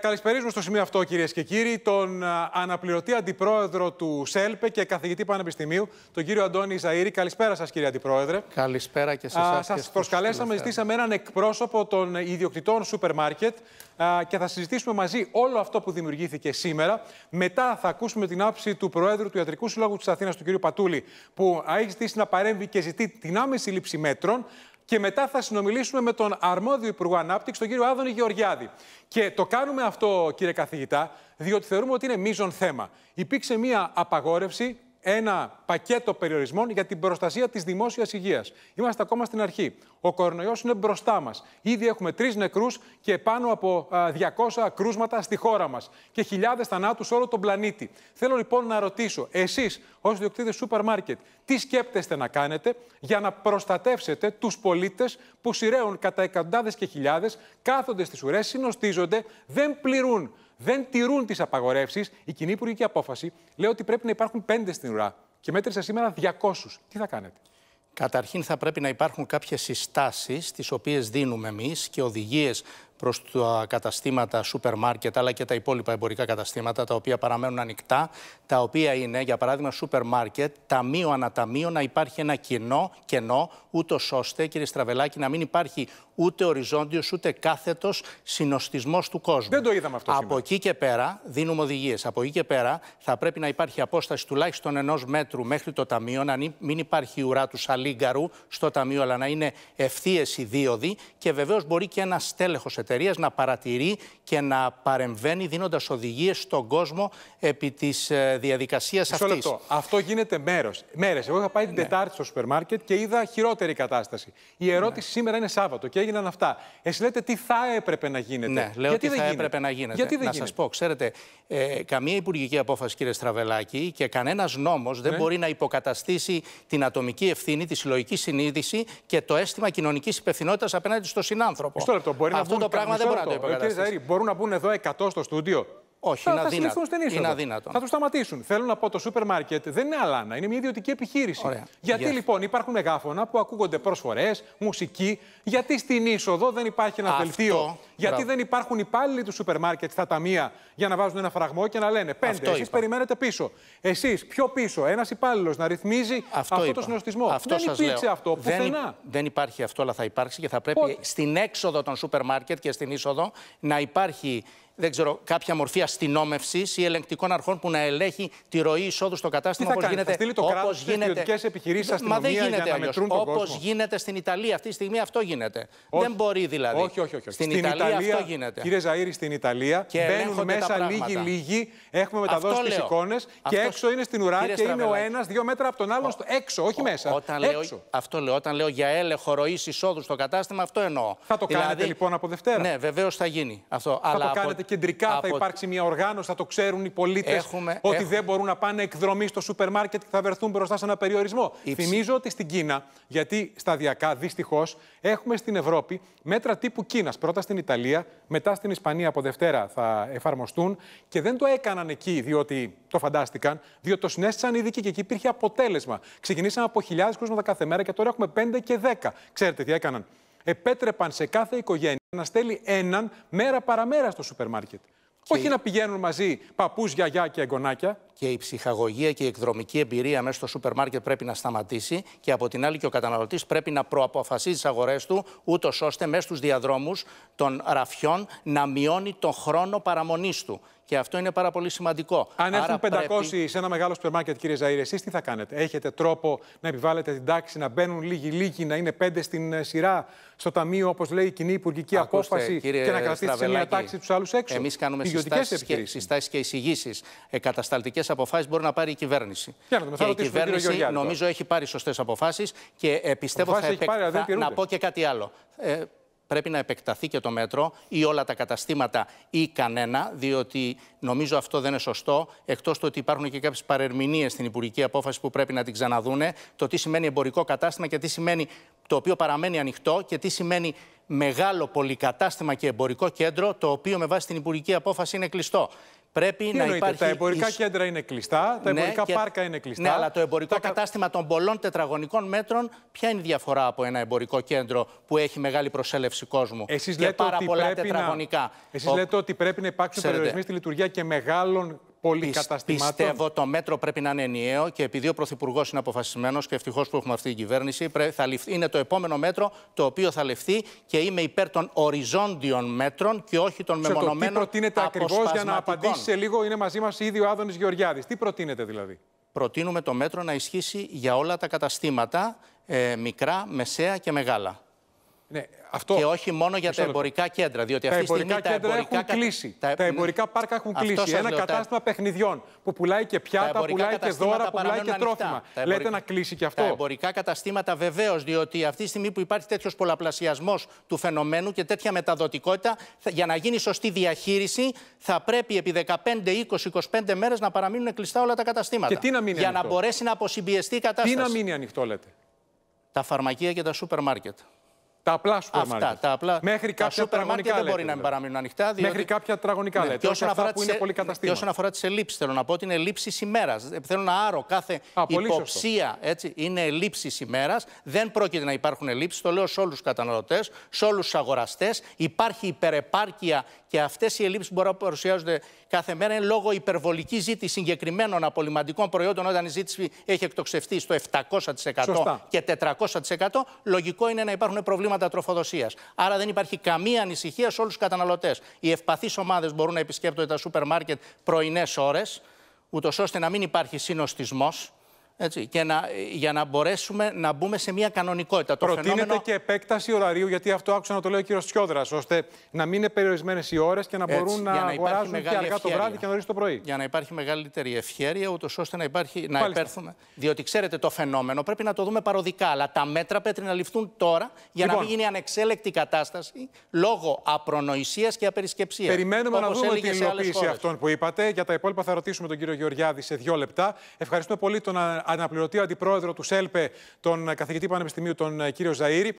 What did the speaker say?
Καλησπέριζουμε στο σημείο αυτό, κυρίες και κύριοι, τον ε, αναπληρωτή αντιπρόεδρο του ΣΕΛΠΕ και καθηγητή Πανεπιστημίου, τον κύριο Αντώνη Ζαήρη. Καλησπέρα σας, κύριε Αντιπρόεδρε. Καλησπέρα και σε εσάς. Σας προσκαλέσαμε, ζητήσαμε έναν εκπρόσωπο των ιδιοκτητών σούπερ μάρκετ και θα συζητήσουμε μαζί όλο αυτό που δημιουργήθηκε σήμερα. Μετά θα ακούσουμε την άψη του Προέδρου του Ιατρικού Συλλόγου της Αθήνας, του κύριου Πατούλη, που έχει ζητήσει να παρέμβει και ζητεί την άμεση λήψη μέτρων και μετά θα συνομιλήσουμε με τον αρμόδιο Υπουργό Ανάπτυξης, τον κύριο Άδωνη Γεωργιάδη. Και το κάνουμε αυτό, κύριε καθηγητά, διότι θεωρούμε ότι είναι μείζον θέμα. Υπήρξε μία απαγόρευση ένα πακέτο περιορισμών για την προστασία της δημόσιας υγείας. Είμαστε ακόμα στην αρχή. Ο κορονοϊός είναι μπροστά μας. Ήδη έχουμε τρεις νεκρούς και πάνω από 200 κρούσματα στη χώρα μας και χιλιάδες θανάτους όλο τον πλανήτη. Θέλω λοιπόν να ρωτήσω, εσείς ως διοκτήτε σούπερ μάρκετ, τι σκέπτεστε να κάνετε για να προστατεύσετε τους πολίτες που σειραίουν κατά εκατοντάδες και χιλιάδες, κάθονται στις ουρές, συνοστίζονται, δεν πληρούν δεν τηρούν τις απαγορεύσεις, η κοινή υπουργική απόφαση λέει ότι πρέπει να υπάρχουν πέντε στην ουρά. Και μέτρησα σήμερα 200. Τι θα κάνετε. Καταρχήν θα πρέπει να υπάρχουν κάποιες συστάσεις τις οποίες δίνουμε εμείς και οδηγίες Προς τα καταστήματα σούπερ μάρκετ αλλά και τα υπόλοιπα εμπορικά καταστήματα τα οποία παραμένουν ανοιχτά, τα οποία είναι για παράδειγμα σούπερ μάρκετ, ταμείο αναταμείο να υπάρχει ένα κοινό κενό ούτως ώστε κύριε Στραβελάκη να μην υπάρχει ούτε οριζόντιος ούτε κάθετος συνοστισμός του κόσμου. Δεν το είδαμε αυτό Από σήμερα. εκεί και πέρα δίνουμε οδηγίες. Από εκεί και πέρα θα πρέπει να υπάρχει απόσταση τουλάχιστον ενός μέτρου μέχρι το ταμείο, να μην υπάρχει ουρά του σαλίγκαρου στο ταμείο αλλά να είναι ευθείες οι δίωδοι και βεβαίως μπορεί και ένας στέλεχος εταιρείας να παρατηρεί και να παρεμβαίνει δίνοντας οδηγίες στον κόσμο επί της ε, διαδικασίας αυτή. Αυτό γίνεται μέρος. Μέρες. Εγώ είχα πάει την ναι. Τετάρτη στο σούπερ μάρκετ και είδα χειρότερη κατάσταση. Η ερώτηση ναι. σήμερα είναι Σάββατο και έγιναν αυτά. Εσύ λέτε τι θα έπρεπε να γίνεται. Ναι, λέω Γιατί τι θα έπρεπε να γίνεται. Γιατί δεν να σας πω, ξέρετε, ε, καμία υπουργική απόφαση, κύριε Στραβελάκη, και κανένας νόμος δεν ναι. μπορεί να υποκαταστήσει την ατομική ευθύνη, τη συλλογική συνείδηση και το αίσθημα κοινωνικής υπευθυνότητας απέναντι στον συνάνθρωπο. Αυτό να πράγμα δεν μπορεί να το υποκαταστήσει. Ε, κύριε Ζαήρη, μπορούν να μπουν εδώ 100 στο στούντιο όχι, θα, είναι θα αδύνατο. στην θα το σταματήσουν. Θέλω να πω, το σούπερ μάρκετ δεν είναι αλάνα, είναι μια ιδιωτική επιχείρηση. Γιατί λοιπόν υπάρχουν μεγάφωνα που ακούγονται προσφορές, μουσική, γιατί στην είσοδο δεν υπάρχει ένα δελτίο, γιατί δεν υπάρχουν υπάλληλοι του σούπερ μάρκετ στα ταμεία για να βάζουν ένα φραγμό και να λένε πέντε. Εσεί περιμένετε πίσω. Εσείς πιο πίσω, ένας υπάλληλος να ρυθμίζει αυτό, αυτό το συνοστισμό. Αυτό δεν υπήρξε αυτό πουθενά. Δεν, υπάρχει αυτό, αλλά θα υπάρξει και θα πρέπει στην έξοδο των σούπερ μάρκετ και στην είσοδο να υπάρχει δεν ξέρω, κάποια μορφή αστυνόμευσης ή ελεγκτικών αρχών που να ελέγχει τη ροή εισόδου στο κατάστημα όπω γίνεται. Θα το κράτο στις γίνεται επιχειρήσεις Μα δεν γίνεται αλλιώ. Όπω γίνεται στην Ιταλία αυτή τη στιγμή, αυτό γίνεται. Όχι. Δεν μπορεί δηλαδή. Όχι, όχι, όχι. Στην, στην Ιταλία, Ιταλία, αυτό γίνεται. Κύριε Ζαήρη, στην Ιταλία και μπαίνουν μέσα λίγοι-λίγοι. Έχουμε μεταδώσει τις εικόνες και έξω είναι στην ουρά και είναι ο ένας δύο μέτρα από τον άλλον έξω, όχι μέσα. Αυτό λέω. Όταν λέω για έλεγχο ροής εισόδου στο κατάστημα, αυτό εννοώ. Θα το κάνετε δηλαδή- λοιπόν από Δευτέρα. Ναι, βεβαίως θα γίνει αυτό. Θα το κάνετε κεντρικά θα υπάρξει μια οργάνωση, θα το ξέρουν οι πολίτες ότι δεν μπορούν να πάνε εκδρομή στο σούπερ μάρκετ και θα βρεθούν μπροστά σε ένα περιορισμό. Θυμίζω ότι στην Κίνα, γιατί σταδιακά δυστυχώς έχουμε στην Ευρώπη μέτρα τύπου Κίνας. Πρώτα στην Ιταλία, μετά στην Ισπανία από Δευτέρα θα εφαρμοστούν και δεν το έκαναν εκεί διότι το φαντάστηκαν, διότι το συνέστησαν οι ειδικοί και εκεί υπήρχε αποτέλεσμα. Ξεκινήσαμε από χιλιάδες τα κάθε μέρα και τώρα έχουμε 5 και 10. Ξέρετε τι έκαναν επέτρεπαν σε κάθε οικογένεια να στέλνει έναν μέρα παραμέρα στο σούπερ μάρκετ. Όχι να πηγαίνουν μαζί παππούς, γιαγιά και εγγονάκια. Και η ψυχαγωγία και η εκδρομική εμπειρία μέσα στο σούπερ μάρκετ πρέπει να σταματήσει. Και από την άλλη, και ο καταναλωτής πρέπει να προαποφασίζει τις αγορές του, ούτως ώστε μέσα στους διαδρόμους των ραφιών να μειώνει τον χρόνο παραμονής του. Και αυτό είναι πάρα πολύ σημαντικό. Αν έρθουν 500 σε ένα μεγάλο σούπερ μάρκετ, κύριε Ζαήρη, εσείς τι θα κάνετε. Έχετε τρόπο να επιβάλλετε την τάξη, να μπαίνουν λίγοι-λίγοι, να είναι πέντε στην ε, σειρά στο ταμείο, όπως λέει η κοινή υπουργική απόφαση, και να κρατήσει σε μια τάξη τους άλλους έξω. Εμείς κάνουμε συστάσεις και, και εισηγήσεις. Ε, Κατασταλτικές αποφάσεις μπορεί να πάρει η κυβέρνηση. και η κυβέρνηση νομίζω έχει πάρει σωστές αποφάσεις και ε, πιστεύω θα, επεκ... να πω και κάτι άλλο. Ε, πρέπει να επεκταθεί και το μέτρο ή όλα τα καταστήματα ή κανένα, διότι νομίζω αυτό δεν είναι σωστό. Εκτός του ότι υπάρχουν και κάποιες παρερμηνίες στην υπουργική απόφαση που πρέπει να την ξαναδούνε, το τι σημαίνει εμπορικό κατάστημα και τι σημαίνει το οποίο παραμένει ανοιχτό και τι σημαίνει μεγάλο πολυκατάστημα και εμπορικό κέντρο, το οποίο με βάση την υπουργική απόφαση είναι κλειστό. Πρέπει να υπάρχει... Τα εμπορικά κέντρα είναι κλειστά, τα ναι, εμπορικά πάρκα είναι κλειστά. Ναι, αλλά το εμπορικό κατάστημα των πολλών τετραγωνικών μέτρων, ποια είναι η διαφορά από ένα εμπορικό κέντρο που έχει μεγάλη προσέλευση κόσμου Εσείς και λέτε πάρα πολλά τετραγωνικά. Να... Εσείς λέτε ότι πρέπει να υπάρξουν περιορισμοί στη λειτουργία και μεγάλων πολυκαταστημάτων. Πιστεύω το μέτρο πρέπει να είναι ενιαίο και επειδή ο Πρωθυπουργός είναι αποφασισμένος και ευτυχώς που έχουμε αυτή την κυβέρνηση, θα ληφθεί, είναι το επόμενο μέτρο το οποίο θα ληφθεί και είμαι υπέρ των οριζόντιων μέτρων και όχι των Ξέρω, μεμονωμένων. Τι προτείνετε ακριβώς για να απαντήσει σε λίγο, είναι μαζί μας ήδη ο Άδωνης Γεωργιάδης. Τι προτείνετε δηλαδή. Προτείνουμε το μέτρο να ισχύσει για όλα τα καταστήματα, ε, μικρά, μεσαία και μεγάλα. Ναι, αυτό... Και όχι μόνο για τα εμπορικά κέντρα. Διότι τα αυτή εμπορικά στιγμή, τα εμπορικά έχουν κλείσει. Τα... εμπορικά πάρκα έχουν αυτό κλείσει. Ένα κατάστημα τα... παιχνιδιών που πουλάει και πιάτα, πουλάει και δώρα, πουλάει και τρόφιμα. Λέτε να κλείσει και αυτό. Τα εμπορικά καταστήματα βεβαίως, διότι αυτή τη στιγμή που υπάρχει τέτοιος πολλαπλασιασμός του φαινομένου και τέτοια μεταδοτικότητα, για να γίνει σωστή διαχείριση, θα πρέπει επί 15, 20, 25 μέρες να παραμείνουν κλειστά όλα τα καταστήματα. Για να μπορέσει να αποσυμπιεστεί η κατάσταση. Τι να μείνει ανοιχτό, λέτε. Τα φαρμακεία και τα σούπερ μάρκετ. Τα απλά Αυτά, Τα απλά... Μέχρι κάποια δεν μπορεί λέτε, να παραμείνουν ανοιχτά. Διότι... Μέχρι κάποια τετραγωνικά ναι, λέτε. Και ε- ναι, όσον, αφορά τις... και όσον αφορά θέλω να πω ότι είναι ελλείψεις ημέρας. Θέλω να άρω κάθε Α, υποψία. Έτσι, είναι ελλείψεις ημέρας. Δεν πρόκειται να υπάρχουν ελλείψεις. Το λέω σε όλους τους καταναλωτές, σε όλους τους αγοραστές. Υπάρχει υπερεπάρκεια και αυτές οι ελλείψεις που μπορεί να παρουσιάζονται κάθε μέρα είναι λόγω υπερβολικής ζήτησης συγκεκριμένων απολυματικών προϊόντων όταν η ζήτηση έχει εκτοξευτεί στο 700% Σωστά. και 400%. Λογικό είναι να υπάρχουν προβλήματα τα τροφοδοσίας. Άρα δεν υπάρχει καμία ανησυχία σε όλους τους καταναλωτές. Οι ευπαθείς ομάδες μπορούν να επισκέπτονται τα σούπερ μάρκετ πρωινές ώρες, ούτως ώστε να μην υπάρχει συνοστισμός έτσι, και να, για να μπορέσουμε να μπούμε σε μια κανονικότητα. Το Προτείνεται φαινόμενο... και επέκταση ωραρίου, γιατί αυτό άκουσα να το λέει ο κύριος Τσιόδρας, ώστε να μην είναι περιορισμένες οι ώρες και να Έτσι, μπορούν να, να αγοράζουν και αργά ευχέρεια. το βράδυ και νωρίς το πρωί. Για να υπάρχει μεγαλύτερη ευχέρεια, ούτως ώστε να, υπάρχει, να υπέρθουμε. Διότι ξέρετε, το φαινόμενο πρέπει να το δούμε παροδικά, αλλά τα μέτρα πρέπει να ληφθούν τώρα για λοιπόν. να μην λοιπόν. γίνει ανεξέλεκτη κατάσταση λόγω απρονοησίας και απερισκεψίας. Περιμένουμε να δούμε την υλοποίηση αυτών που είπατε. Για τα υπόλοιπα θα ρωτήσουμε τον κύριο Γεωργιάδη σε δύο λεπτά. Ευχαριστούμε πολύ τον αναπληρωτή αντιπρόεδρο του ΣΕΛΠΕ, τον καθηγητή Πανεπιστημίου, τον ε, κύριο Ζαΐρη.